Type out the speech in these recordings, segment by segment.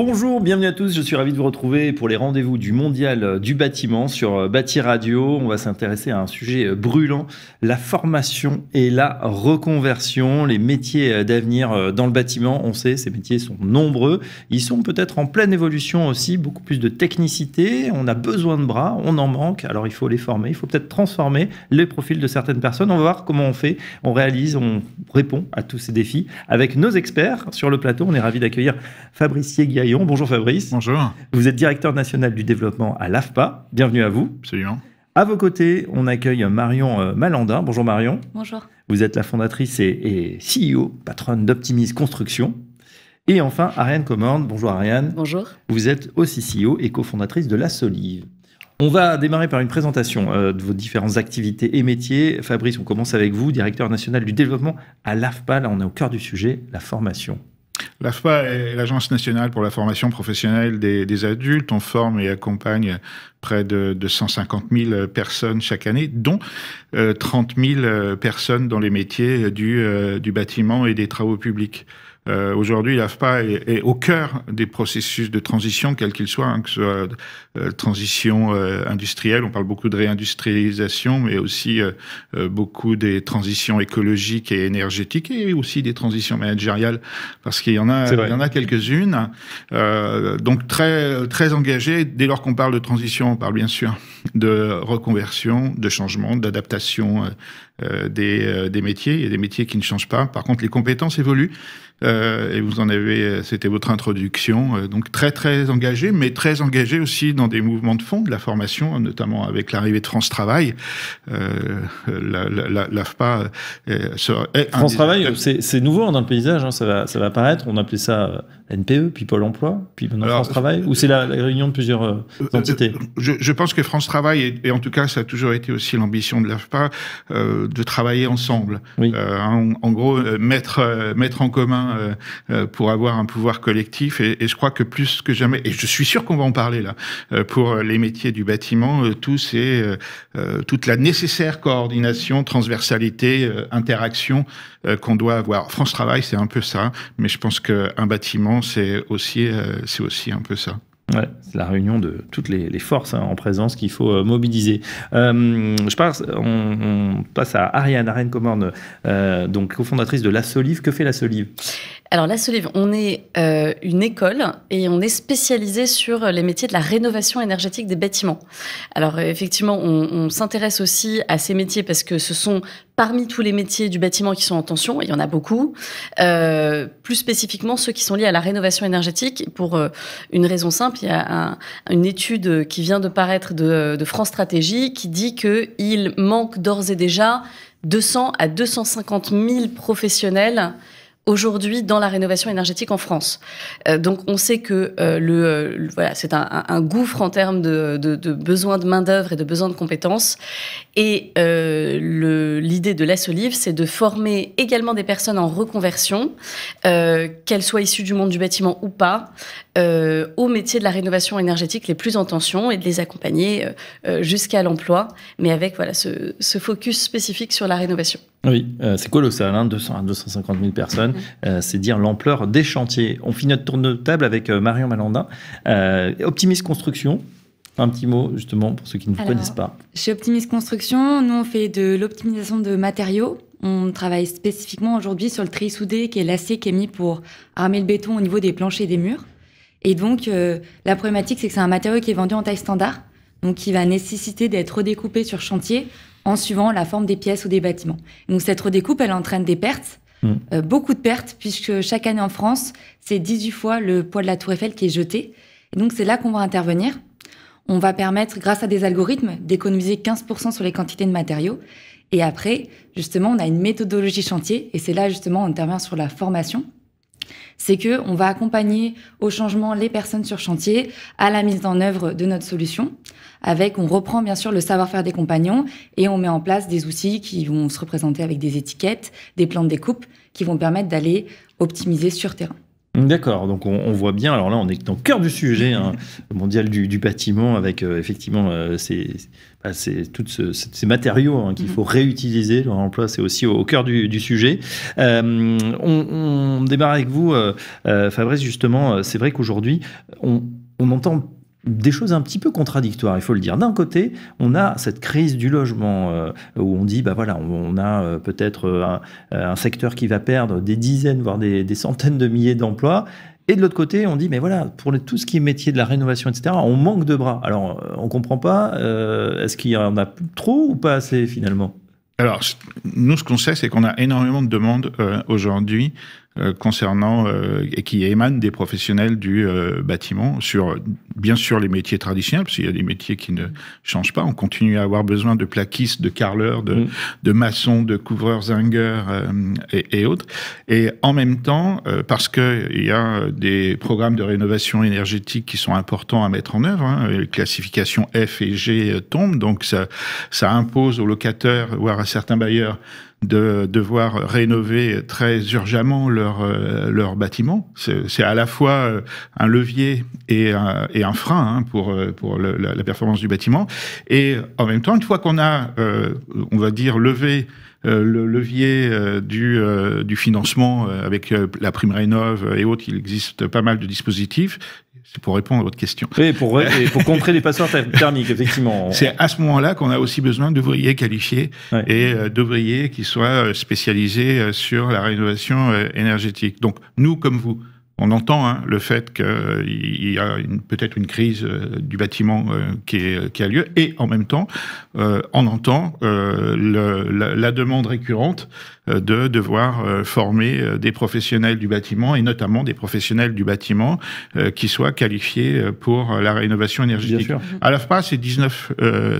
Bonjour, bienvenue à tous. Je suis ravi de vous retrouver pour les rendez-vous du mondial euh, du bâtiment sur euh, Bâti Radio. On va s'intéresser à un sujet euh, brûlant, la formation et la reconversion, les métiers d'avenir dans le bâtiment. On sait, ces métiers sont nombreux. Ils sont peut-être en pleine évolution aussi, beaucoup plus de technicité. On a besoin de bras, on en manque. Alors il faut les former, il faut peut-être transformer les profils de certaines personnes. On va voir comment on fait, on réalise, on répond à tous ces défis avec nos experts sur le plateau. On est ravi d'accueillir Fabrice Bonjour Fabrice. Bonjour. Vous êtes directeur national du développement à l'AFPA. Bienvenue à vous. Absolument. À vos côtés, on accueille Marion euh, Malandin. Bonjour Marion. Bonjour. Vous êtes la fondatrice et, CEO, patronne d'Optimise Construction. Et enfin, Ariane Commande. Bonjour Ariane. Bonjour. Vous êtes aussi CEO et cofondatrice de La Solive. On va démarrer par une présentation euh, de vos différentes activités et métiers. Fabrice, on commence avec vous, directeur national du développement à l'AFPA. Là, on est au cœur du sujet, la formation. L'AFPA est l'Agence nationale pour la formation professionnelle des, adultes. On forme et accompagne près de, 150 000 personnes chaque année, dont 30 euh, 000 personnes dans les métiers euh, du bâtiment et des travaux publics. Euh, Aujourd'hui, l'AFPA est, est, au cœur des processus de transition, quels qu'ils soient, hein, que ce soit euh, transition euh, industrielle, on parle beaucoup de réindustrialisation, mais aussi euh, beaucoup des transitions écologiques et énergétiques, et aussi des transitions managériales, parce qu'il y en a, il y en a quelques-unes. donc très très engagé. Dès lors qu'on parle de transition, on parle bien sûr de reconversion, de changement, d'adaptation des, des métiers. Il y a des métiers qui ne changent pas. Par contre, les compétences évoluent. Euh, et vous en avez, euh, c'était votre introduction, euh, donc très très engagé, mais très engagé aussi dans des mouvements de fond de la formation, notamment avec l'arrivée de France Travail. Euh, L'AFPA la, la, euh, France Travail, c'est nouveau hein, dans le paysage, hein, ça, va, ça va apparaître. On appelait ça NPE, puis Pôle Emploi, puis maintenant France Travail, ou c'est la, réunion de plusieurs entités. Je, pense que France Travail et, en tout cas ça a toujours été aussi l'ambition de l'AFPA de travailler ensemble. En, hein, en, gros, mettre mettre en commun Hein, euh, euh, pour avoir un pouvoir collectif. Et, et, je crois que plus que jamais, et je suis sûr qu'on va en parler là, euh, pour les métiers du bâtiment, tout c'est toute la nécessaire coordination, transversalité, interaction qu'on doit avoir. France Travail, c'est un peu ça, mais je pense qu'un bâtiment, c'est aussi, c'est aussi un peu ça c'est la réunion de toutes les, forces hein, en présence qu'il faut euh, mobiliser. Euh, je passe, on, passe à Ariane, Arène Comorne, euh, donc cofondatrice de La Solive. Que fait La Solive Alors La Solive, on est une école et on est spécialisé sur les métiers de la rénovation énergétique des bâtiments. Alors effectivement, on s'intéresse aussi à ces métiers parce que ce sont parmi tous les métiers du bâtiment qui sont en tension, il y en a beaucoup, euh, plus spécifiquement ceux qui sont liés à la rénovation énergétique, pour euh, une raison simple, il y a une étude qui vient de paraître de, de France Stratégie qui dit qu'il manque d'ores et déjà 200 à 250 000 professionnels aujourd'hui dans la rénovation énergétique en France. Euh, donc on sait que euh, euh, le, voilà c'est un, gouffre en termes de, besoins de besoin de main d'œuvre et de besoin de compétences. Et l'idée de l'ASOLIV, c'est de former également des personnes en reconversion, qu'elles soient issues du monde du bâtiment ou pas, aux métiers de la rénovation énergétique les plus en tension et de les accompagner jusqu'à l'emploi, mais avec voilà ce focus spécifique sur la rénovation. Oui, euh, c'est quoi hein, 200 à 250 000 personnes. Mm-hmm. Euh, c'est dire l'ampleur des chantiers. On finit notre tour de table avec euh, Marion Malandin. Optimiste Construction, un petit mot justement pour ceux qui ne vous connaissent pas. Chez Optimiste Construction, nous on fait de l'optimisation de matériaux. On travaille spécifiquement aujourd'hui sur le tri soudé, qui est l'acier qui est mis pour armer le béton au niveau des planchers et des murs. Et donc la problématique, c'est que c'est un matériau qui est vendu en taille standard, donc qui va nécessiter d'être redécoupé sur chantier en suivant la forme des pièces ou des bâtiments. Donc cette redécoupe, elle entraîne des pertes, hmm. euh, beaucoup de pertes, puisque chaque année en France, c'est 18 fois le poids de la tour Eiffel qui est jeté. Et donc c'est là qu'on va intervenir. On va permettre, grâce à des algorithmes, d'économiser 15% sur les quantités de matériaux. Et après, justement, on a une méthodologie chantier, et c'est là justement on intervient sur la formation c'est que on va accompagner au changement les personnes sur chantier à la mise en œuvre de notre solution. Avec, on reprend bien sûr le savoir-faire des compagnons et on met en place des outils qui vont se représenter avec des étiquettes, des plans de découpe qui vont permettre d'aller optimiser sur terrain. D'accord, donc on, voit bien, alors là on est dans cœur du sujet, hein, mondial du, bâtiment, avec euh, effectivement euh, bah, tous ces, matériaux hein, qu'il mm-hmm. faut réutiliser, L'emploi, c'est aussi au, cœur du, sujet. Euh, on, on, démarre avec vous, Fabrice, justement, c'est vrai qu'aujourd'hui on, on entend des choses un petit peu contradictoires, il faut le dire. D'un côté, on a cette crise du logement euh, où on dit, bah voilà, on, a euh, peut-être euh, un, secteur qui va perdre des dizaines, voire des, centaines de milliers d'emplois. Et de l'autre côté, on dit, mais voilà, pour tout ce qui est métier de la rénovation, etc., on manque de bras. Alors, on ne comprend pas, est-ce qu'il y en a trop ou pas assez finalement alors, nous, ce qu'on sait, c'est qu'on a énormément de demandes aujourd'hui euh, concernant euh, et qui émanent des professionnels du euh, bâtiment sur bien sûr les métiers traditionnels parce qu'il y a des métiers qui ne changent pas. On continue à avoir besoin de plaquistes, de carleurs, de, mm. de maçons, de couvreurs, zingueurs et, et, autres. Et en même temps, parce il y a des programmes de rénovation énergétique qui sont importants à mettre en œuvre, hein, les classifications F et G tombent, donc ça, ça impose aux locataires, voire à certains bailleurs, de devoir rénover très urgemment leur, euh, leur bâtiment. C'est à la fois euh, un levier et un, et un frein hein, pour, euh, pour la, performance du bâtiment. Et en même temps, une fois qu'on a, on va dire, levé le levier du, du, financement avec la prime rénov et autres, il existe pas mal de dispositifs. C'est pour répondre à votre question. Oui, pour, et contrer les passeurs thermiques, effectivement. C'est à ce moment-là qu'on a aussi besoin d'ouvriers qualifiés et euh, d'ouvriers qui soient euh, spécialisés euh, sur la rénovation énergétique. Donc, nous, comme vous, on entend hein, le fait qu'il euh, y a peut-être une crise euh, du bâtiment euh, qui, qui, a lieu, et en même temps, on entend la, demande récurrente de devoir former des professionnels du bâtiment, et notamment des professionnels du bâtiment qui soient qualifiés pour la rénovation énergétique. À l'AFPA, c'est 19,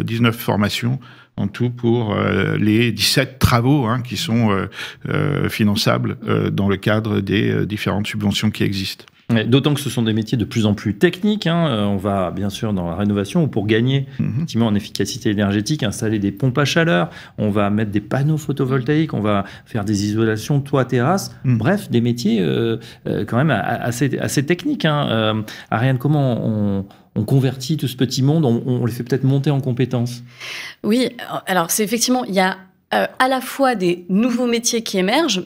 19 formations en tout pour euh, les 17 travaux hein, qui sont euh, euh, finançables dans le cadre des différentes subventions qui existent. D'autant que ce sont des métiers de plus en plus techniques. Hein, on va bien sûr dans la rénovation pour gagner mhm. en efficacité énergétique, installer des pompes à chaleur, on va mettre des panneaux photovoltaïques, on va faire des isolations toit terrasse. Mhm. Bref, des métiers quand même assez, assez techniques. Hein. Ariane, comment on, on convertit tout ce petit monde, on, les fait peut-être monter en compétences. Oui, alors c'est effectivement, il y a euh, à la fois des nouveaux métiers qui émergent,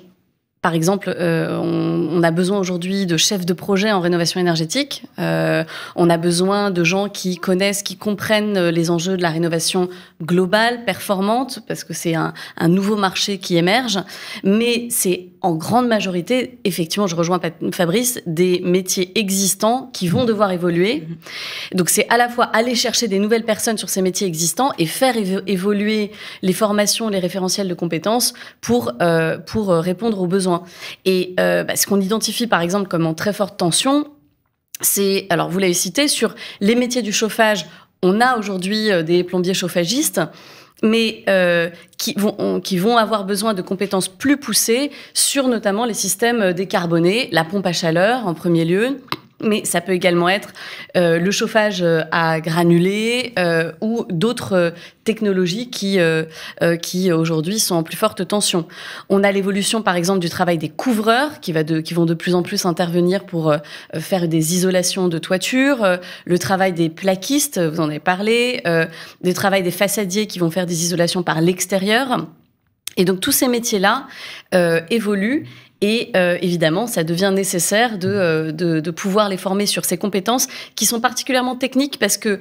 par exemple, euh, on, a besoin aujourd'hui de chefs de projet en rénovation énergétique. Euh, on a besoin de gens qui connaissent, qui comprennent euh, les enjeux de la rénovation globale, performante, parce que c'est un, nouveau marché qui émerge. Mais c'est en grande majorité, effectivement, je rejoins Fabrice, des métiers existants qui vont devoir évoluer. Donc c'est à la fois aller chercher des nouvelles personnes sur ces métiers existants et faire évoluer les formations, les référentiels de compétences pour, pour répondre aux besoins. Et euh, bah, ce qu'on identifie par exemple comme en très forte tension, c'est, alors vous l'avez cité, sur les métiers du chauffage, on a aujourd'hui euh, des plombiers chauffagistes mais euh, qui vont avoir besoin de compétences plus poussées sur notamment les systèmes décarbonés, la pompe à chaleur en premier lieu, mais ça peut également être euh, le chauffage euh, à granulés euh, ou d'autres technologies qui, qui aujourd'hui sont en plus forte tension. On a l'évolution par exemple du travail des couvreurs qui, vont de plus en plus intervenir pour faire des isolations de toiture, le travail des plaquistes, vous en avez parlé, le travail des façadiers qui vont faire des isolations par l'extérieur. Et donc tous ces métiers-là évoluent et euh, évidemment, ça devient nécessaire euh, de, pouvoir les former sur ces compétences qui sont particulièrement techniques parce que,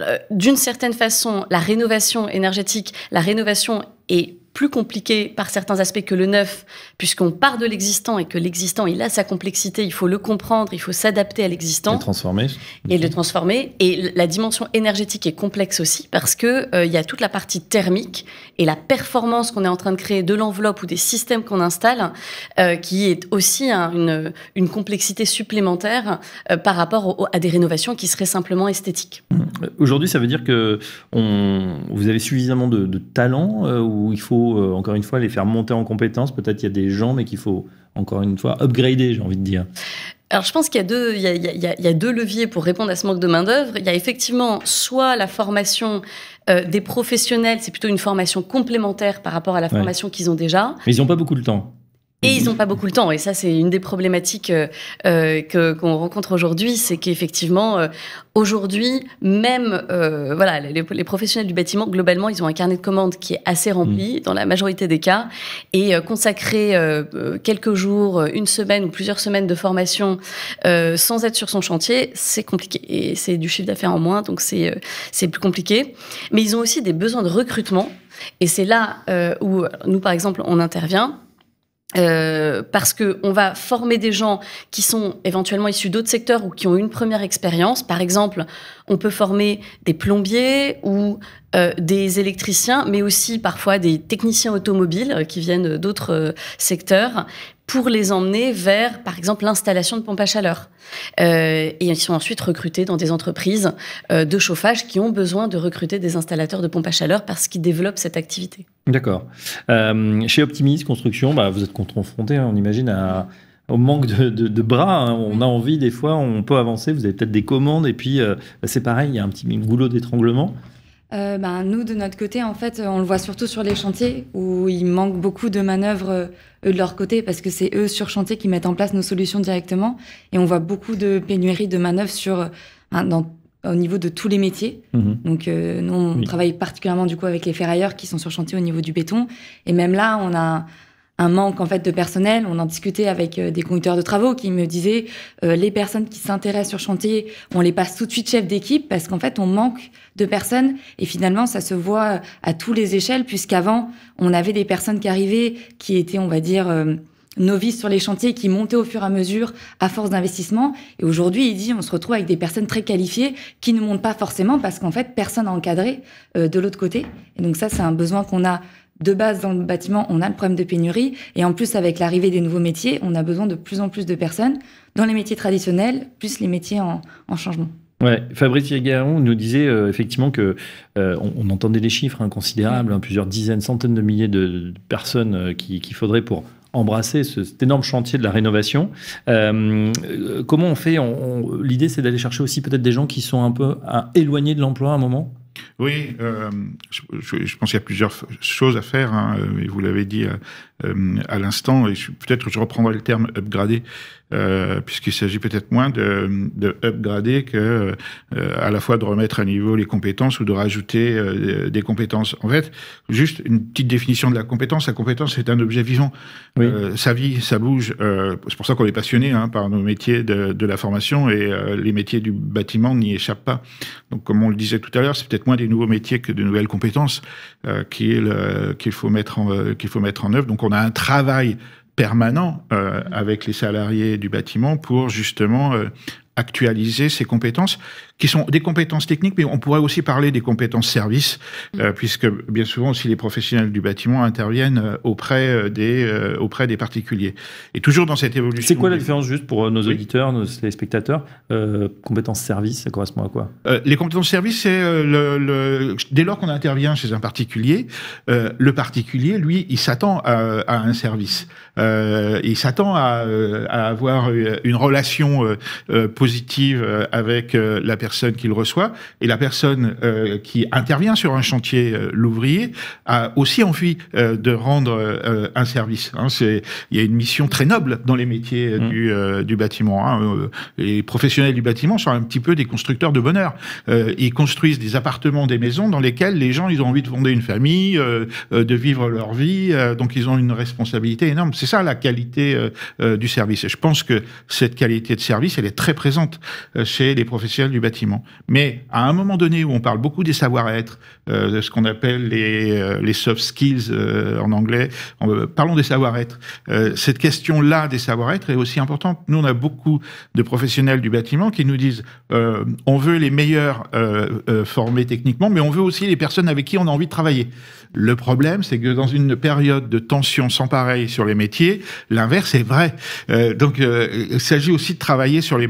euh, d'une certaine façon, la rénovation énergétique, la rénovation est plus compliqué par certains aspects que le neuf, puisqu'on part de l'existant et que l'existant, il a sa complexité, il faut le comprendre, il faut s'adapter à l'existant. Le transformer. Et le transformer. Et la dimension énergétique est complexe aussi, parce que euh, il y a toute la partie thermique et la performance qu'on est en train de créer de l'enveloppe ou des systèmes qu'on installe, euh, qui est aussi une, complexité supplémentaire euh, par rapport à des rénovations qui seraient simplement esthétiques. Mmh. Aujourd'hui, ça veut dire que on, vous avez suffisamment de, de talent où il faut euh, encore une fois, les faire monter en compétences. Peut-être il y a des gens, mais qu'il faut, encore une fois, upgrader, j'ai envie de dire. Alors, je pense qu'il y a deux, leviers pour répondre à ce manque de main d'œuvre. Il y a effectivement soit la formation euh, des professionnels, c'est plutôt une formation complémentaire par rapport à la formation qu'ils ont déjà. Mais ils n'ont pas beaucoup de temps. Et ils n'ont pas beaucoup le temps. Et ça, c'est une des problématiques euh, euh, que qu'on rencontre aujourd'hui, c'est qu'effectivement, euh, aujourd'hui, même voilà, les, professionnels du bâtiment, globalement, ils ont un carnet de commandes qui est assez rempli mm. dans la majorité des cas. Et consacrer quelques jours, une semaine ou plusieurs semaines de formation sans être sur son chantier, c'est compliqué. Et c'est du chiffre d'affaires en moins, donc c'est c'est plus compliqué. Mais ils ont aussi des besoins de recrutement. Et c'est là où nous, par exemple, on intervient euh, parce que on va former des gens qui sont éventuellement issus d'autres secteurs ou qui ont une première expérience. Par exemple, on peut former des plombiers ou euh, des électriciens, mais aussi parfois des techniciens automobiles euh, qui viennent d'autres euh, secteurs pour les emmener vers, par exemple, l'installation de pompes à chaleur. et ils sont ensuite recrutés dans des entreprises de chauffage qui ont besoin de recruter des installateurs de pompes à chaleur parce qu'ils développent cette activité. D'accord. chez Optimis Construction, bah, vous êtes confronté, hein, on imagine, au manque de, bras. Hein. On a envie, des fois, on peut avancer. Vous avez peut-être des commandes et puis bah, c'est pareil, il y a un petit goulot d'étranglement. Euh, bah, nous, de notre côté, en fait, on le voit surtout sur les chantiers où il manque beaucoup de manœuvres euh, eux, de leur côté parce que c'est eux sur chantier qui mettent en place nos solutions directement et on voit beaucoup de pénuries de manœuvres sur, hein, au niveau de tous les métiers. Mhm. Donc, euh, nous, on travaille particulièrement du coup avec les ferrailleurs qui sont sur chantier au niveau du béton et même là, on a un manque en fait de personnel. On en discutait avec euh, des conducteurs de travaux qui me disaient euh, les personnes qui s'intéressent sur chantier, on les passe tout de suite chef d'équipe parce qu'en fait on manque de personnes et finalement ça se voit à tous les échelles puisqu'avant on avait des personnes qui arrivaient qui étaient on va dire euh, novices sur les chantiers qui montaient au fur et à mesure à force d'investissement. Et aujourd'hui, il dit, on se retrouve avec des personnes très qualifiées qui ne montent pas forcément parce qu'en fait, personne n'a encadré de l'autre côté. Et donc ça, c'est un besoin qu'on a de base dans le bâtiment, on a le problème de pénurie. Et en plus, avec l'arrivée des nouveaux métiers, on a besoin de plus en plus de personnes dans les métiers traditionnels, plus les métiers en, changement. Ouais, Fabrice Yagaron nous disait euh, effectivement que euh, on, entendait des chiffres hein, considérables, hein, plusieurs dizaines, centaines de milliers de, personnes euh, qu'il faudrait pour embrasser cet énorme chantier de la rénovation. comment on fait L'idée, c'est d'aller chercher aussi peut-être des gens qui sont un peu à, éloignés de l'emploi à un moment oui, euh, je, pense qu'il y a plusieurs choses à faire, hein. vous l'avez dit euh, euh, à l'instant, et peut-être je reprendrai le terme upgradé, euh, puisqu'il s'agit peut-être moins de, upgrader que euh, à la fois de remettre à niveau les compétences ou de rajouter des compétences. En fait, juste une petite définition de la compétence. La compétence, c'est un objet vivant. Sa vie, vit, ça bouge. c'est pour ça qu'on est passionné hein, par nos métiers de, la formation et les métiers du bâtiment n'y échappent pas. Donc, comme on le disait tout à l'heure, c'est peut-être moins des nouveaux métiers que de nouvelles compétences euh, qu'il faut mettre en qu'il faut mettre en œuvre. Donc, on on a un travail permanent euh, avec les salariés du bâtiment pour justement euh, actualiser ses compétences, qui sont des compétences techniques, mais on pourrait aussi parler des compétences services, mm. euh, puisque bien souvent aussi les professionnels du bâtiment interviennent euh, auprès euh, des, auprès des particuliers. Et toujours dans cette évolution. C'est quoi la différence juste pour nos auditeurs, nos spectateurs Compétences services, ça correspond à quoi Les compétences services, c'est le, dès lors qu'on intervient chez un particulier, le particulier, lui, il s'attend à, un service. il s'attend à, à, avoir une relation positive positive euh, avec euh, la personne qui le reçoit et la personne euh, qui intervient sur un chantier, l'ouvrier, a aussi envie de rendre un service. Hein. il y a une mission très noble dans les métiers mmh. du, bâtiment. Hein. Les professionnels du bâtiment sont un petit peu des constructeurs de bonheur. ils construisent des appartements, des maisons dans lesquelles les gens ils ont envie de fonder une famille, de vivre leur vie. donc ils ont une responsabilité énorme. C'est ça la qualité du service. Et je pense que cette qualité de service, elle est très présente euh, chez les professionnels du bâtiment. Mais à un moment donné où on parle beaucoup des savoir-être, euh, de ce qu'on appelle les, euh, soft skills en anglais, parlons des savoir-être. cette question-là des savoir-être est aussi importante. Nous, on a beaucoup de professionnels du bâtiment qui nous disent on veut les meilleurs formés techniquement, mais on veut aussi les personnes avec qui on a envie de travailler. Le problème, c'est que dans une période de tension sans pareil sur les métiers, l'inverse est vrai. Euh, donc, euh, il s'agit aussi de travailler sur les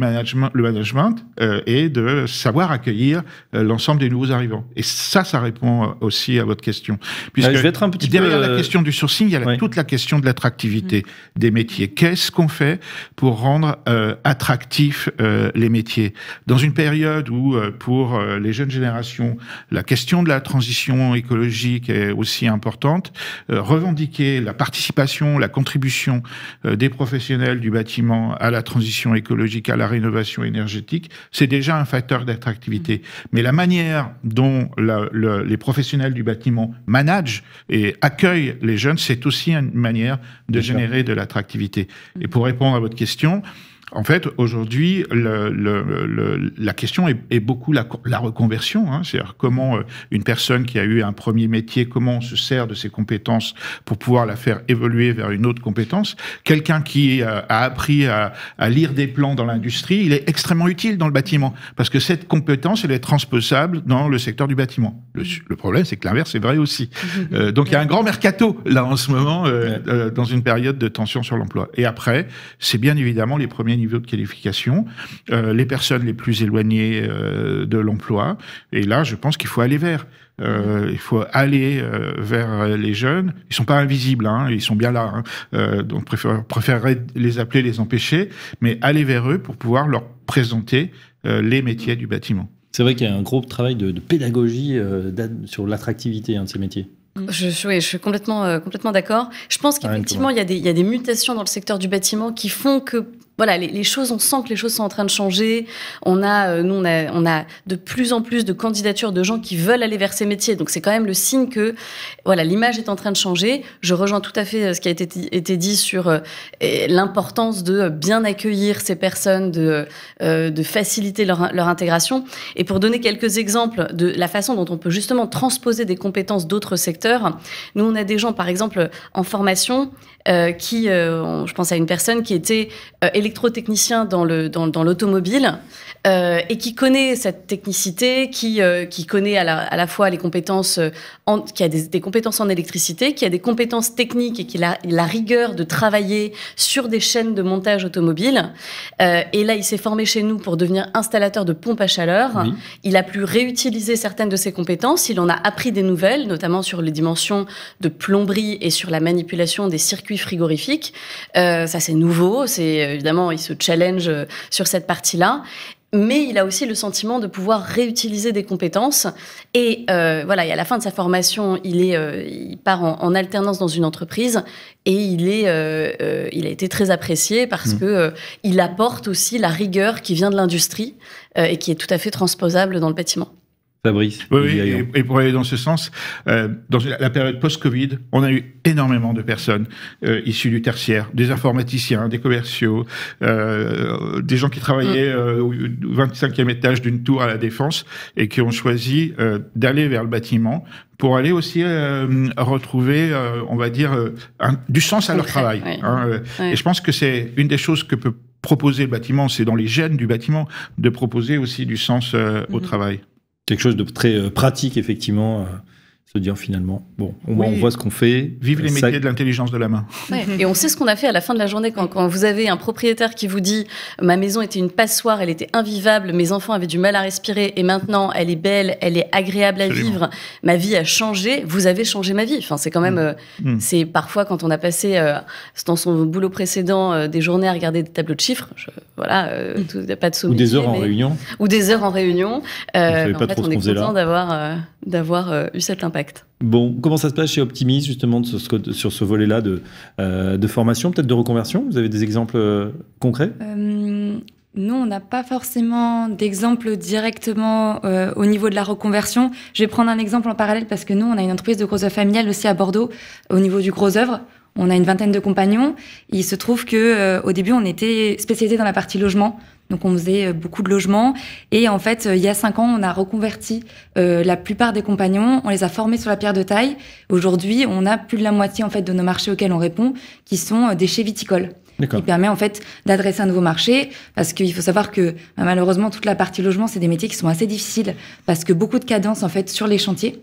le management euh, et de savoir accueillir l'ensemble des nouveaux arrivants. Et ça, ça répond aussi à votre question. Puisque derrière la question du sourcing, il y a toute la question de l'attractivité mm. des métiers. Qu'est-ce qu'on fait pour rendre attractifs les métiers Dans une période où, pour les jeunes générations, la question de la transition écologique aussi importante, euh, revendiquer la participation, la contribution euh, des professionnels du bâtiment à la transition écologique, à la rénovation énergétique, c'est déjà un facteur d'attractivité. Mm-hmm. Mais la manière dont les professionnels du bâtiment managent et accueillent les jeunes, c'est aussi une manière de générer de l'attractivité. Et mm-hmm. pour répondre à votre question, en fait, aujourd'hui, le, la question est, beaucoup la, reconversion, hein. c'est-à-dire comment euh, une personne qui a eu un premier métier, comment on se sert de ses compétences pour pouvoir la faire évoluer vers une autre compétence. Quelqu'un qui euh, a appris à, lire des plans dans l'industrie, il est extrêmement utile dans le bâtiment parce que cette compétence, elle est transposable dans le secteur du bâtiment. Le, problème, c'est que l'inverse est vrai aussi. Euh, donc il y a un grand mercato là en ce moment dans une période de tension sur l'emploi. Et après, c'est bien évidemment les premiers niveau de qualification, euh, les personnes les plus éloignées euh, de l'emploi. Et là, je pense qu'il faut aller vers. Euh, il faut aller vers les jeunes. Ils sont pas invisibles, hein, ils sont bien là. Hein. donc préférerais les appeler, les empêcher, mais aller vers eux pour pouvoir leur présenter les métiers du bâtiment. C'est vrai qu'il y a un gros travail de, pédagogie sur l'attractivité hein, de ces métiers. Mm. Je, je suis complètement, complètement d'accord. Je pense qu'effectivement, il, il y a des mutations dans le secteur du bâtiment qui font que voilà, les, choses, on sent que les choses sont en train de changer. On a, euh, nous, on a, de plus en plus de candidatures de gens qui veulent aller vers ces métiers. Donc c'est quand même le signe que, voilà, l'image est en train de changer. Je rejoins tout à fait euh, ce qui a été, dit sur euh, l'importance de bien accueillir ces personnes, de, faciliter leur, intégration. Et pour donner quelques exemples de la façon dont on peut justement transposer des compétences d'autres secteurs, nous, on a des gens, par exemple, en formation, qui, je pense à une personne qui était électrotechnicien dans l'automobile dans, dans euh, et qui connaît cette technicité, qui, euh, qui connaît à la, à la, fois les compétences, euh, en, qui a des, compétences en électricité, qui a des compétences techniques et qui a la rigueur de travailler sur des chaînes de montage automobile. et là, il s'est formé chez nous pour devenir installateur de pompes à chaleur. Il a pu réutiliser certaines de ses compétences. Il en a appris des nouvelles, notamment sur les dimensions de plomberie et sur la manipulation des circuits frigorifiques. ça, c'est nouveau. C'est évidemment il se challenge euh, sur cette partie-là mais il a aussi le sentiment de pouvoir réutiliser des compétences. Et euh, voilà, à la fin de sa formation, il, est, euh, part en, alternance dans une entreprise et il, il a été très apprécié parce qu'il mmh. que il apporte aussi la rigueur qui vient de l'industrie et qui est tout à fait transposable dans le bâtiment. Fabrice. Oui, et, pour aller dans ce sens, euh, dans la période post-Covid, on a eu énormément de personnes euh, issues du tertiaire, des informaticiens, des commerciaux, euh, des gens qui travaillaient mm. euh, au 25e étage d'une tour à la Défense et qui ont choisi euh, d'aller vers le bâtiment pour aller aussi euh, retrouver, euh, on va dire, du sens à leur travail. Hein, et je pense que c'est une des choses que peut proposer le bâtiment, c'est dans les gènes du bâtiment, de proposer aussi du sens au mm-hmm. travail quelque chose de très euh, pratique effectivement euh, se dire finalement, bon, on, on voit ce qu'on fait. Vive les métiers de l'intelligence de la main. Et on sait ce qu'on a fait à la fin de la journée. Quand, quand, vous avez un propriétaire qui vous dit, ma maison était une passoire, elle était invivable, mes enfants avaient du mal à respirer, et maintenant elle est belle, elle est agréable à vivre, ma vie a changé, vous avez changé ma vie. Enfin, c'est quand même, mm. Euh, mm. c'est parfois quand on a passé euh, dans son boulot précédent euh, des journées à regarder des tableaux de chiffres, voilà, mm. tout, pas de soumis. Ou des heures en réunion. Ou des heures en réunion. on, mais en pas fait, on est content d'avoir d'avoir eu cet impact. Bon, comment ça se passe chez Optimis justement sur ce, volet-là euh, de, formation, peut-être de reconversion Vous avez des exemples euh, concrets euh, Nous, on n'a pas forcément d'exemple directement au niveau de la reconversion. Je vais prendre un exemple en parallèle parce que nous, on a une entreprise de gros œuvres familiales aussi à Bordeaux au niveau du gros œuvre. On a une vingtaine de compagnons. Il se trouve que au début, on était spécialisé dans la partie logement, donc on faisait euh, beaucoup de logements. Et en fait, euh, il y a cinq ans, on a reconverti euh, la plupart des compagnons. On les a formés sur la pierre de taille. Aujourd'hui, on a plus de la moitié en fait de nos marchés auxquels on répond, qui sont des chais viticoles qui permet en fait d'adresser un nouveau marché parce qu'il faut savoir que bah, malheureusement toute la partie logement c'est des métiers qui sont assez difficiles parce que beaucoup de cadences en fait sur les chantiers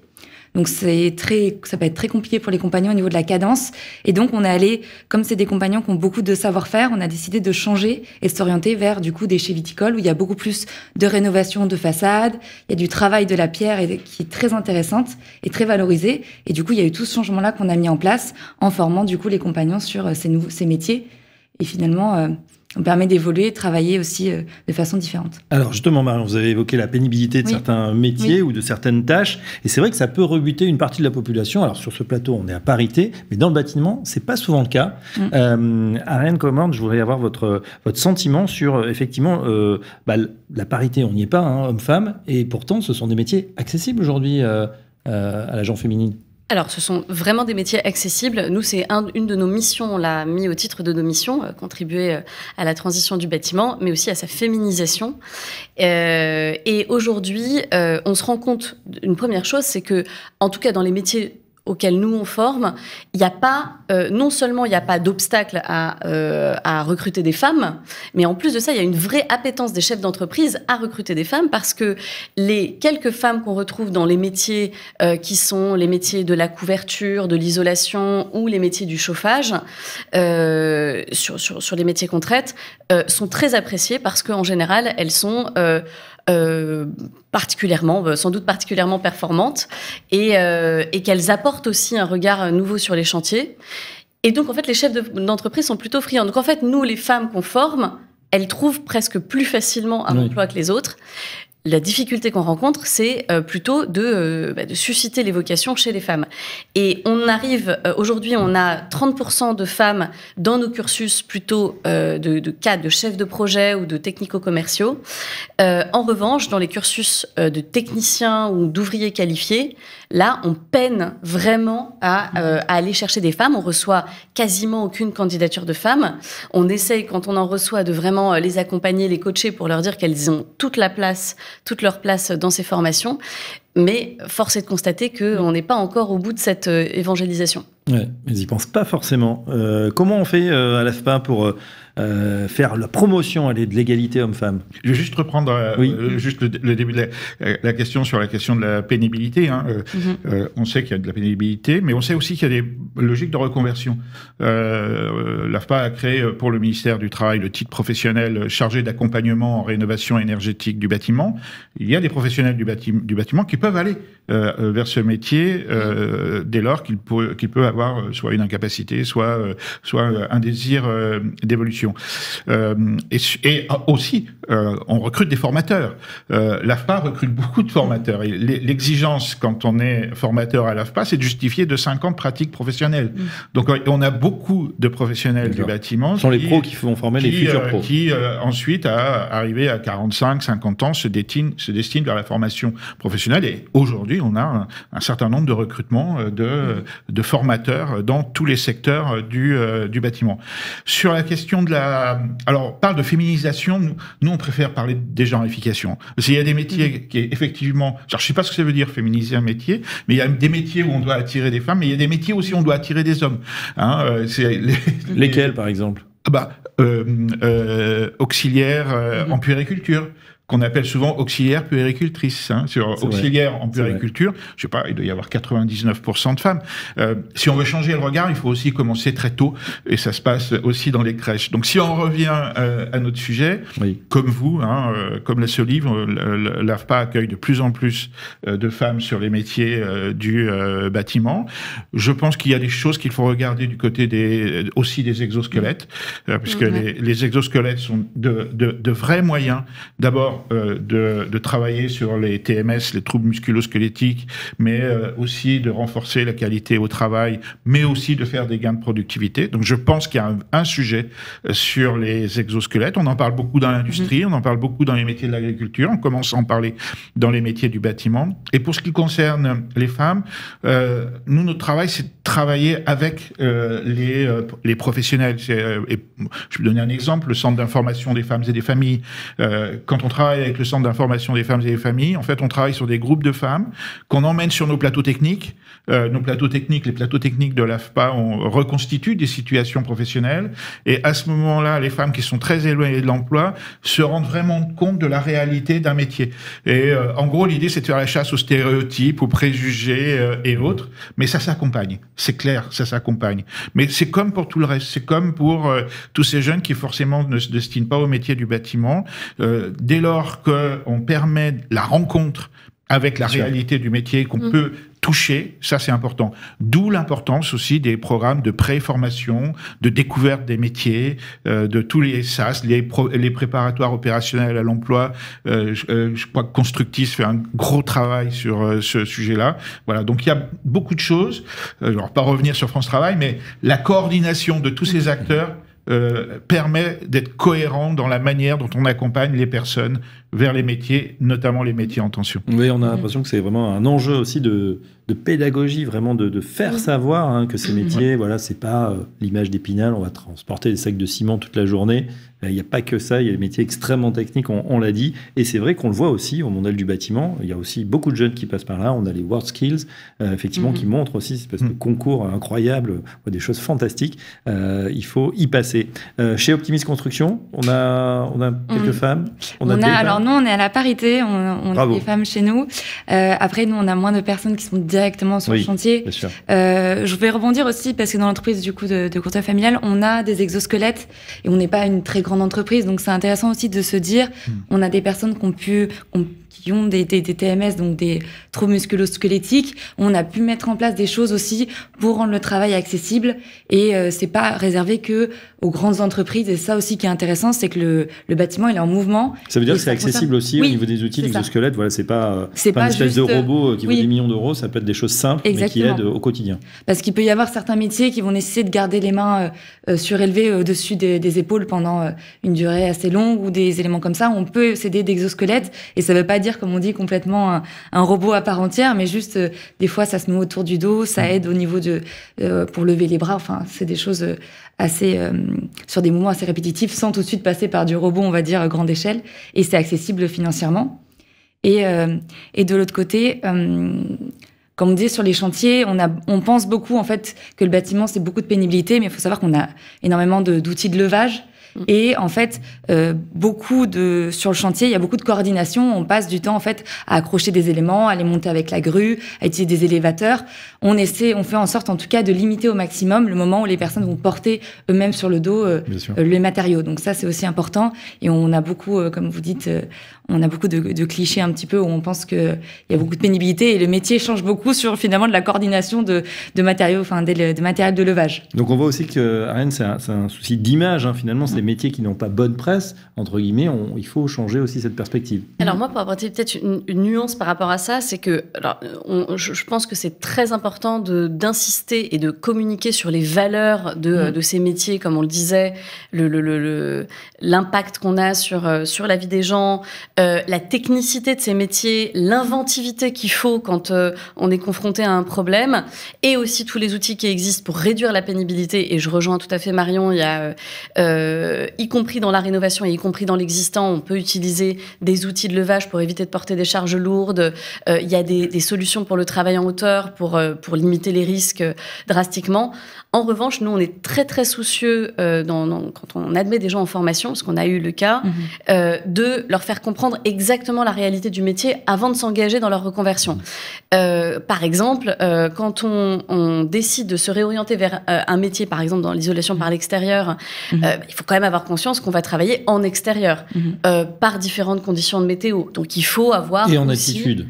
donc c'est très, ça peut être très compliqué pour les compagnons au niveau de la cadence. Et donc on est allé, comme c'est des compagnons qui ont beaucoup de savoir-faire, on a décidé de changer et s'orienter vers du coup des chefs viticoles où il y a beaucoup plus de rénovation de façade, il y a du travail de la pierre et, qui est très intéressante et très valorisée. Et du coup il y a eu tout ce changement là qu'on a mis en place en formant du coup les compagnons sur euh, ces nouveaux, ces métiers. Et finalement euh, on permet d'évoluer et travailler aussi euh, de façon différente. Alors justement, Marion, vous avez évoqué la pénibilité de certains métiers ou de certaines tâches, et c'est vrai que ça peut rebuter une partie de la population. Alors sur ce plateau, on est à parité, mais dans le bâtiment, c'est pas souvent le cas. Ariane mm. euh, Commande, je voudrais avoir votre votre sentiment sur euh, effectivement bah, la parité, on n'y est pas, hein, homme-femme, et pourtant ce sont des métiers accessibles aujourd'hui à la genre féminine alors, ce sont vraiment des métiers accessibles. Nous, c'est une de nos missions. On l'a mis au titre de nos missions, euh, contribuer euh, à la transition du bâtiment, mais aussi à sa féminisation. Euh, et aujourd'hui, on se rend compte, une première chose, c'est que, en tout cas, dans les métiers auxquels nous on forme, il n'y a pas, euh, non seulement il n'y a pas d'obstacle euh, à, recruter des femmes, mais en plus de ça, il y a une vraie appétence des chefs d'entreprise à recruter des femmes parce que les quelques femmes qu'on retrouve dans les métiers euh, qui sont les métiers de la couverture, de l'isolation ou les métiers du chauffage, sur, sur, les métiers qu'on traite, sont très appréciées parce qu'en général, elles sont euh, particulièrement, euh, sans doute particulièrement performantes, euh, et, qu'elles apportent aussi un regard nouveau sur les chantiers. Et donc, en fait, les chefs d'entreprise sont plutôt friands. Donc, en fait, nous, les femmes qu'on forme, elles trouvent presque plus facilement un emploi que les autres la difficulté qu'on rencontre, c'est euh, plutôt de, euh, bah, susciter les vocations chez les femmes. Et on arrive, euh, aujourd'hui, on a 30% de femmes dans nos cursus plutôt de, de cadres de chefs de projet ou de technico-commerciaux. en revanche, dans les cursus de techniciens ou d'ouvriers qualifiés, Là, on peine vraiment euh, à, aller chercher des femmes. On reçoit quasiment aucune candidature de femmes. On essaye, quand on en reçoit, de vraiment euh, les accompagner, les coacher pour leur dire qu'elles ont toute la place, toute leur place dans ces formations. Mais force est de constater qu'on mm. n'est pas encore au bout de cette euh, évangélisation. Ouais, ils n'y pensent pas forcément. Euh, comment on fait euh, à l'AFPA pour faire la promotion de l'égalité homme-femme Je vais juste reprendre juste le, début de la, question sur la question de la pénibilité. Hein. Mm-hmm. on sait qu'il y a de la pénibilité, mais on sait aussi qu'il y a des logiques de reconversion. L'AFPA a créé pour le ministère du Travail le titre professionnel chargé d'accompagnement en rénovation énergétique du bâtiment. Il y a des professionnels du, bâtiment, du bâtiment qui peuvent peuvent aller euh, euh, vers ce métier euh, dès lors qu'il peut, avoir soit une incapacité, soit, soit un désir d'évolution. Et, aussi, on recrute des formateurs. L'AFPA recrute beaucoup de formateurs. L'exigence quand on est formateur à l'AFPA, c'est de justifier de 50 pratiques professionnelles. Mmh. Donc on a beaucoup de professionnels du bâtiment. Ce sont les pros qui vont former les futurs pros. Qui ensuite, à arriver à 45, 50 ans, se destinent, se destinent vers la formation professionnelle. Et aujourd'hui, on a un, certain nombre de recrutements euh, mhm. de, formateurs euh, dans tous les secteurs euh, du, bâtiment. Sur la question de la... Alors, parle de féminisation, nous, on préfère parler des genrifications. Il y a des métiers mhm. qui, effectivement... Je ne sais pas ce que ça veut dire, féminiser un métier, mais il y a des métiers où on doit attirer des femmes, mais il y a des métiers aussi où on doit attirer des hommes. Hein, Lesquels, par exemple ah bah, Auxiliaires mhm. en puériculture, qu'on appelle souvent auxiliaires puéricultrices. Hein, sur auxiliaire en puériculture, je sais pas, il doit y avoir 99% de femmes. Euh, si on veut changer le regard, il faut aussi commencer très tôt, et ça se passe aussi dans les crèches. Donc si on revient euh, à notre sujet, comme vous, hein, euh, comme la Solive, l'AFPA accueille de plus en plus de femmes sur les métiers du bâtiment. Je pense qu'il y a des choses qu'il faut regarder du côté des, aussi des exosquelettes, puisque les, exosquelettes sont de vrais moyens, d'abord euh, de, travailler sur les TMS, les troubles musculosquelettiques, mais euh, aussi de renforcer la qualité au travail, mais aussi de faire des gains de productivité. Donc je pense qu'il y a un, sujet euh, sur les exosquelettes. On en parle beaucoup dans l'industrie, mm-hmm. on en parle beaucoup dans les métiers de l'agriculture, on commence à en parler dans les métiers du bâtiment. Et pour ce qui concerne les femmes, nous, notre travail, c'est de travailler avec les, les professionnels. je vais donner un exemple, le centre d'information des femmes et des familles. quand on travaille avec le Centre d'information des femmes et des familles. En fait, on travaille sur des groupes de femmes qu'on emmène sur nos plateaux techniques. Euh, nos plateaux techniques, les plateaux techniques de l'AFPA, on reconstitue des situations professionnelles. Et à ce moment-là, les femmes qui sont très éloignées de l'emploi se rendent vraiment compte de la réalité d'un métier. Et euh, en gros, l'idée, c'est de faire la chasse aux stéréotypes, aux préjugés euh, et autres. Mais ça s'accompagne. C'est clair, ça s'accompagne. Mais c'est comme pour tout le reste. C'est comme pour tous ces jeunes qui forcément ne se destinent pas au métier du bâtiment. dès lors alors qu'on permet la rencontre avec la réalité du métier qu'on mhm. peut toucher, ça c'est important. D'où l'importance aussi des programmes de pré-formation, de découverte des métiers, euh, de tous les SAS, les, préparatoires opérationnels à l'emploi. Euh, euh, je, crois que Constructis fait un gros travail sur ce sujet-là. Voilà, donc il y a beaucoup de choses. vais pas revenir sur France Travail, mais la coordination de tous ces acteurs euh, permet d'être cohérent dans la manière dont on accompagne les personnes vers les métiers, notamment les métiers en tension. Oui, on a mm. l'impression que c'est vraiment un enjeu aussi de, pédagogie, vraiment de, faire mm. savoir hein, que ces mm. métiers, voilà, c'est pas euh, l'image d'épinal, on va transporter des sacs de ciment toute la journée. Ben, il n'y a pas que ça, il y a des métiers extrêmement techniques, on, l'a dit. Et c'est vrai qu'on le voit aussi au monde du bâtiment. Il y a aussi beaucoup de jeunes qui passent par là. On a les World Skills, euh, effectivement, qui montrent aussi C'est espèce concours incroyable, des choses fantastiques. Euh, il faut y passer. chez Optimis Construction, on a, quelques femmes. On a, femmes nous, on est à la parité, on, a des femmes chez nous. Euh, après, nous, on a moins de personnes qui sont directement sur le chantier. Euh, je vais rebondir aussi parce que dans l'entreprise du coup de, de courtois familial, on a des exosquelettes et on n'est pas une très grande entreprise, donc c'est intéressant aussi de se dire, hmm. on a des personnes qui ont pu, qui ont des, TMS, donc des troubles musculo-squelettiques, on a pu mettre en place des choses aussi pour rendre le travail accessible et euh, c'est pas réservé que aux grandes entreprises. Et ça aussi qui est intéressant, c'est que le, bâtiment il est en mouvement. Ça veut dire que c'est accessible aussi au niveau des outils, exosquelettes. Voilà, c'est pas, pas, euh, pas, une espèce de euh, robot qui vaut des millions d'euros. Ça peut être des choses simples mais qui aident au quotidien. Parce qu'il peut y avoir certains métiers qui vont essayer de garder les mains surélevées au-dessus des, épaules pendant une durée assez longue ou des éléments comme ça. On peut s'aider d'exosquelettes et ça veut pas dire, comme on dit, complètement un, robot à part entière, mais juste euh, des fois ça se noue autour du dos, ça aide au niveau de euh, pour lever les bras. Enfin, c'est des choses euh, assez sur des mouvements assez répétitifs, sans tout de suite passer par du robot, on va dire, grande échelle. Et c'est accessible financièrement. Et, et de l'autre côté, comme on dit sur les chantiers, on, a, on pense beaucoup en fait que le bâtiment c'est beaucoup de pénibilité, mais il faut savoir qu'on a énormément d'outils de, levage Mm. Et en fait, euh, beaucoup de sur le chantier, il y a beaucoup de coordination. On passe du temps en fait à accrocher des éléments, à les monter avec la grue, à utiliser des élévateurs. On essaie, on fait en sorte en tout cas de limiter au maximum le moment où les personnes vont porter eux-mêmes sur le dos euh, euh, les matériaux. Donc ça, c'est aussi important. Et on a beaucoup, comme vous dites, on a beaucoup de, clichés un petit peu où on pense qu'il y a beaucoup de pénibilité et le métier change beaucoup sur finalement de la coordination de, matériaux, enfin de, de matériel de levage. Donc on voit aussi que Ariane, c'est un, un, souci d'image hein, finalement. C'est métiers qui n'ont pas bonne presse, entre guillemets, il faut changer aussi cette perspective. Alors moi, pour apporter peut-être une, nuance par rapport à ça, c'est que je, pense que c'est très important d'insister et de communiquer sur les valeurs de, mm. ces métiers, comme on le disait, l'impact qu'on a sur, euh, sur la vie des gens, euh, la technicité de ces métiers, l'inventivité qu'il faut quand euh, on est confronté à un problème, et aussi tous les outils qui existent pour réduire la pénibilité. Et je rejoins tout à fait Marion, il y a... Euh, y compris dans la rénovation et y compris dans l'existant, on peut utiliser des outils de levage pour éviter de porter des charges lourdes. Euh, il y a des, solutions pour le travail en hauteur, pour, euh, pour limiter les risques drastiquement. En revanche, nous, on est très, très soucieux dans, quand on admet des gens en formation, parce qu'on a eu le cas, mhm. de leur faire comprendre exactement la réalité du métier avant de s'engager dans leur reconversion. par exemple, quand on, décide de se réorienter vers un métier, par exemple dans l'isolation par l'extérieur, mhm. il faut quand même avoir conscience qu'on va travailler en extérieur, mhm. euh, par différentes conditions de météo. Donc il faut avoir. Et en aussi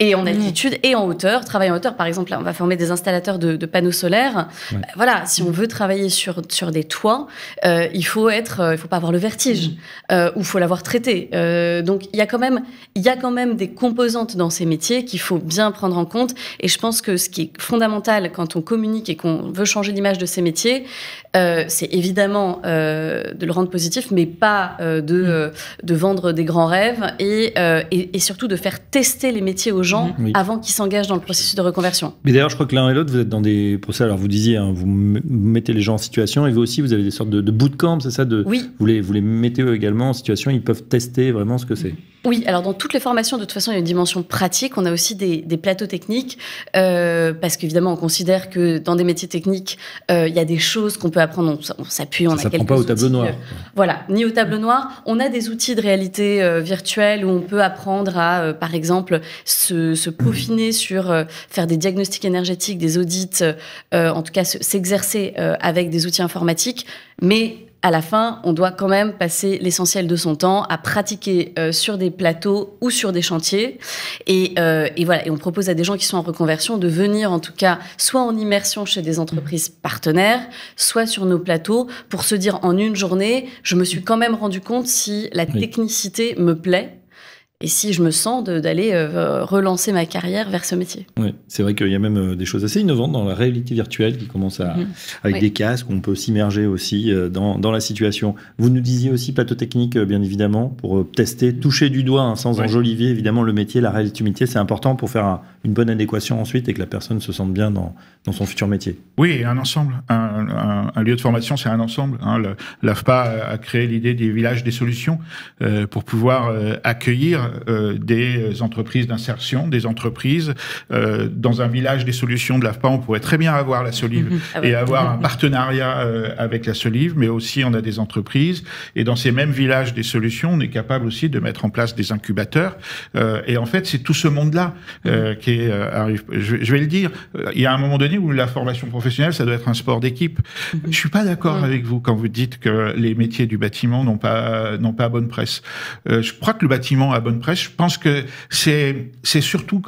et en mm. altitude et en hauteur. Travailler en hauteur, par exemple, là, on va former des installateurs de, panneaux solaires. Bah, voilà, si on veut travailler sur, sur des toits, euh, il faut être, euh, il faut pas avoir le vertige Ou mm. euh, ou faut l'avoir traité. donc il y a quand même, il y a quand même des composantes dans ces métiers qu'il faut bien prendre en compte. Et je pense que ce qui est fondamental quand on communique et qu'on veut changer l'image de ces métiers, c'est évidemment de le rendre positif, mais pas de, mm. de vendre des grands rêves et, et, et surtout de faire tester les métiers aux gens Mhm. avant qu'ils s'engagent dans le processus de reconversion. Mais d'ailleurs, je crois que l'un et l'autre, vous êtes dans des procès. Alors, vous disiez, hein, vous mettez les gens en situation et vous aussi, vous avez des sortes de, de bootcamps, c'est ça de, Oui. Vous les, vous mettez eux également en situation, ils peuvent tester vraiment ce que c'est. Oui, alors dans toutes les formations, de toute façon, il y a une dimension pratique. On a aussi des, plateaux techniques, euh, parce qu'évidemment, on considère que dans des métiers techniques, euh, il y a des choses qu'on peut apprendre. On, s'appuie, on ça a quelques pas au tableau noir. Euh, voilà, ni au tableau noir. On a des outils de réalité virtuelle où on peut apprendre à, par exemple, se se, peaufiner mmh. sur euh, faire des diagnostics énergétiques, des audits, euh, en tout cas s'exercer euh, avec des outils informatiques, mais à la fin, on doit quand même passer l'essentiel de son temps à pratiquer sur des plateaux ou sur des chantiers. Et, voilà, on propose à des gens qui sont en reconversion de venir en tout cas soit en immersion chez des entreprises mmh. partenaires, soit sur nos plateaux pour se dire en une journée, je me suis quand même rendu compte si la technicité me plaît et si je me sens d'aller euh, relancer ma carrière vers ce métier. Oui, c'est vrai qu'il y a même euh, des choses assez innovantes dans la réalité virtuelle qui commence à, mmh. avec des casques, on peut s'immerger aussi euh, dans, dans, la situation. Vous nous disiez aussi plateau technique, bien évidemment, pour tester, toucher du doigt, hein, sans enjoliver évidemment le métier, la réalité métier, c'est important pour faire un, une bonne adéquation ensuite et que la personne se sente bien dans, dans son futur métier. Oui, un ensemble. Un, un, lieu de formation, c'est un ensemble. Hein. L'AFPA a créé l'idée des villages des solutions euh, pour pouvoir euh, accueillir euh, des entreprises d'insertion, des entreprises. Euh, dans un village des solutions de l'AFPA, on pourrait très bien avoir la Solive ah et avoir un partenariat euh, avec la Solive, mais aussi on a des entreprises. Et dans ces mêmes villages des solutions, on est capable aussi de mettre en place des incubateurs. et en fait, c'est tout ce monde-là qui euh, arrive. Je, vais le dire, euh, il y a un moment donné où la formation professionnelle, ça doit être un sport d'équipe. Je mhm. Je suis pas d'accord avec vous quand vous dites que les métiers du bâtiment n'ont pas n'ont pas bonne presse. Euh, je crois que le bâtiment a bonne presse. Je pense que c'est c'est surtout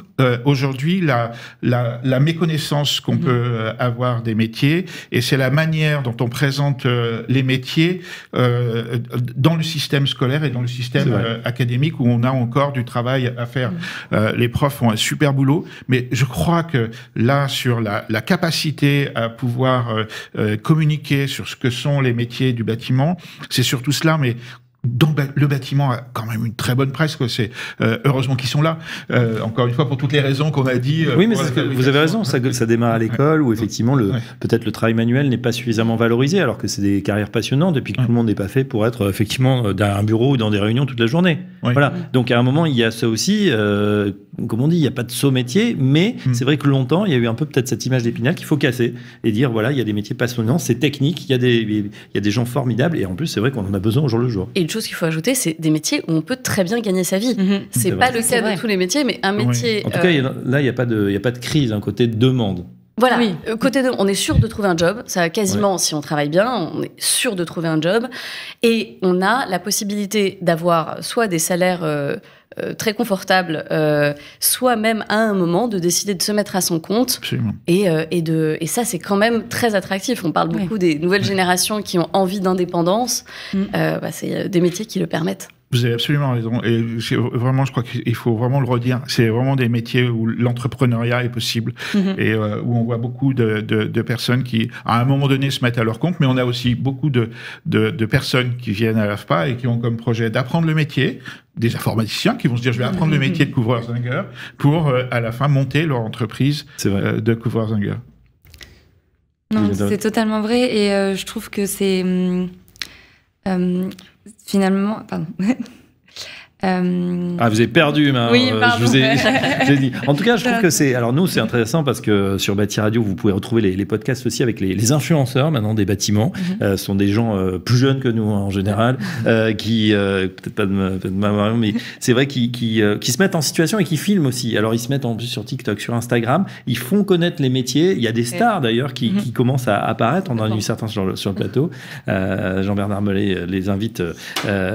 aujourd'hui la, la, méconnaissance qu'on mhm. peut avoir des métiers et c'est la manière dont on présente les métiers dans le système scolaire et dans le système académique où on a encore du travail à faire. Mhm. les profs ont un super boulot mais je crois que là, sur la, capacité à pouvoir euh, euh, communiquer sur ce que sont les métiers du bâtiment, c'est surtout cela, mais donc le bâtiment a quand même une très bonne presse. C'est euh, heureusement qu'ils sont là. Euh, encore une fois, pour toutes les raisons qu'on a dit. Euh, oui, mais vous avez raison. Ça, ça démarre à l'école où effectivement le peut-être le travail manuel n'est pas suffisamment valorisé, alors que c'est des carrières passionnantes depuis que tout le monde n'est pas fait pour être effectivement dans un bureau ou dans des réunions toute la journée. Voilà. Donc à un moment, il y a ça aussi. comme on dit, il n'y a pas de saut métier, mais mm. c'est vrai que longtemps, il y a eu un peu peut-être cette image d'épinal qu'il faut casser et dire voilà, il y a des métiers passionnants, c'est technique, il y a des il y a des gens formidables et en plus c'est vrai qu'on en a besoin au jour le jour chose qu'il faut ajouter, c'est des métiers où on peut très bien gagner sa vie. Mhm. C'est pas le cas de tous les métiers, mais un métier. En tout cas, euh, là, il n'y a, pas de, a pas de crise, un hein, côté demande. Voilà, oui. Euh, côté on est sûr de trouver un job, ça quasiment, si on travaille bien, on est sûr de trouver un job, et on a la possibilité d'avoir soit des salaires euh, euh, très confortable euh, soi-même à un moment de décider de se mettre à son compte. Et, euh, et, de, et ça, c'est quand même très attractif. On parle beaucoup des nouvelles générations qui ont envie d'indépendance. Mm. Euh, bah, c'est des métiers qui le permettent. Vous avez absolument raison. Et vraiment, je crois qu'il faut vraiment le redire. C'est vraiment des métiers où l'entrepreneuriat est possible mhm. et euh, où on voit beaucoup de, personnes qui, à un moment donné, se mettent à leur compte. Mais on a aussi beaucoup de, personnes qui viennent à l'AFPA et qui ont comme projet d'apprendre le métier, des informaticiens qui vont se dire je vais apprendre le mhm. métier de couvreur-zingueur pour, euh, à la fin, monter leur entreprise euh, de couvreur-zingueur. Non, c'est totalement vrai. Et je trouve que c'est. Hum, hum, finalement, pardon. Euh, ah, vous avez perdu, oui, euh, je vous ai... dit. En tout cas, je trouve que c'est. Alors, nous, c'est intéressant parce que sur Bâti Radio, vous pouvez retrouver les, podcasts aussi avec les, les, influenceurs maintenant des bâtiments. Mhm. Euh, ce sont des gens plus jeunes que nous hein, en général, qui. Peut-être pas de ma, de mais c'est vrai qu'ils qui, qui, se mettent en situation et qui filment aussi. Alors, ils se mettent en plus sur TikTok, sur Instagram. Ils font connaître les métiers. Il y a des stars d'ailleurs mhm. qui, commencent à apparaître. On en a eu certains sur le, plateau. Jean-Bernard Mollet les invite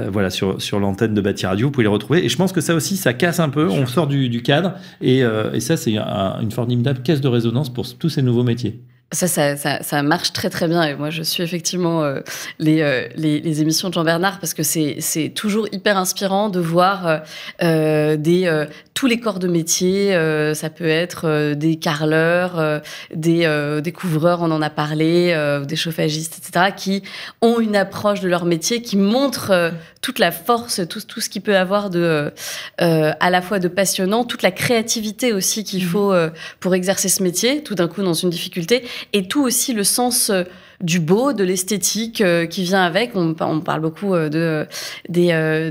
voilà, sur, sur l'antenne de Bâti Radio les retrouver. Et je pense que ça aussi, ça casse un peu, on sort du, cadre. Et, euh, ça, c'est une formidable caisse de résonance pour tous ces nouveaux métiers. Ça ça, ça, marche très très bien et moi je suis effectivement euh, euh, les, les, émissions de Jean Bernard parce que c'est toujours hyper inspirant de voir des, tous les corps de métier. ça peut être des carleurs, des, des couvreurs, on en a parlé, des chauffagistes, etc. qui ont une approche de leur métier qui montre toute la force, tout, ce qui peut avoir de, euh, à la fois de passionnant, toute la créativité aussi qu'il mhm. faut euh, pour exercer ce métier, tout d'un coup dans une difficulté, et tout aussi le sens euh, du beau, de l'esthétique euh, qui vient avec. On, parle beaucoup euh, euh,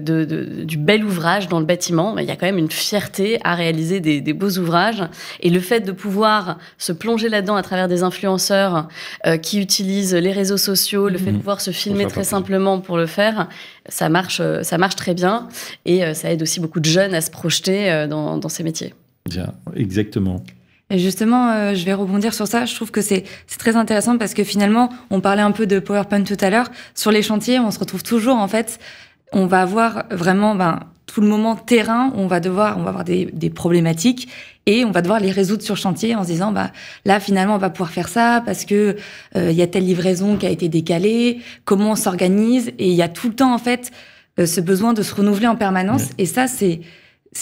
de, du bel ouvrage dans le bâtiment, mais il y a quand même une fierté à réaliser des, beaux ouvrages. Et le fait de pouvoir se plonger là-dedans à travers des influenceurs qui utilisent les réseaux sociaux, le fait de mhm. pouvoir se filmer très simplement pour le faire, ça marche, ça marche très bien et ça aide aussi beaucoup de jeunes à se projeter dans, dans ces métiers. Bien, exactement justement, euh, je vais rebondir sur ça. Je trouve que c'est très intéressant parce que finalement, on parlait un peu de PowerPoint tout à l'heure. Sur les chantiers, on se retrouve toujours, en fait, on va avoir vraiment ben, tout le moment terrain, on va devoir, on va avoir des, problématiques et on va devoir les résoudre sur chantier en se disant bah là finalement on va pouvoir faire ça parce que euh, il y a telle livraison qui a été décalée, comment on s'organise et il y a tout le temps en fait euh, ce besoin de se renouveler en permanence et ça c'est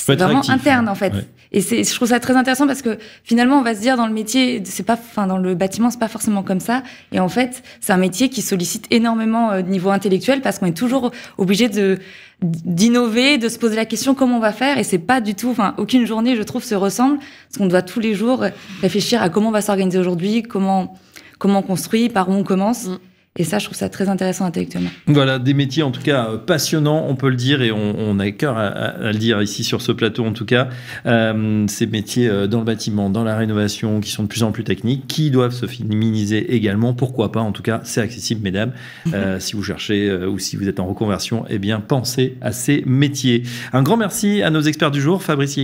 vraiment hein. interne en fait. Et c'est, je trouve ça très intéressant parce que finalement, on va se dire dans le métier, c'est pas, enfin, dans le bâtiment, c'est pas forcément comme ça. Et en fait, c'est un métier qui sollicite énormément euh, de niveau intellectuel parce qu'on est toujours obligé de, d'innover, de se poser la question comment on va faire. Et c'est pas du tout, enfin, aucune journée, je trouve, se ressemble parce qu'on doit tous les jours réfléchir à comment on va s'organiser aujourd'hui, comment, comment on construit, par où on commence. Mm. Et ça, je trouve ça très intéressant intellectuellement. Voilà, des métiers en tout cas euh, passionnants, on peut le dire, et on, on a cœur à, le dire ici sur ce plateau en tout cas. Euh, ces métiers euh, dans le bâtiment, dans la rénovation, qui sont de plus en plus techniques, qui doivent se féminiser également. Pourquoi pas En tout cas, c'est accessible, mesdames. Mm-hmm. si vous cherchez ou si vous êtes en reconversion, eh bien, pensez à ces métiers. Un grand merci à nos experts du jour, Fabrice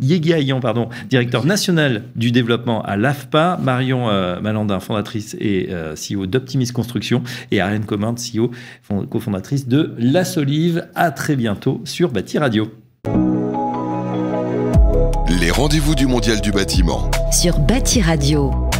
Yégaillon, pardon, directeur national du développement à l'AFPA, Marion Malandin, fondatrice et CEO d'Optimis Construction et Ariane Commande, CEO, cofondatrice de La Solive. À très bientôt sur Bâti Radio. Les rendez-vous du Mondial du bâtiment. Sur Bâti Radio.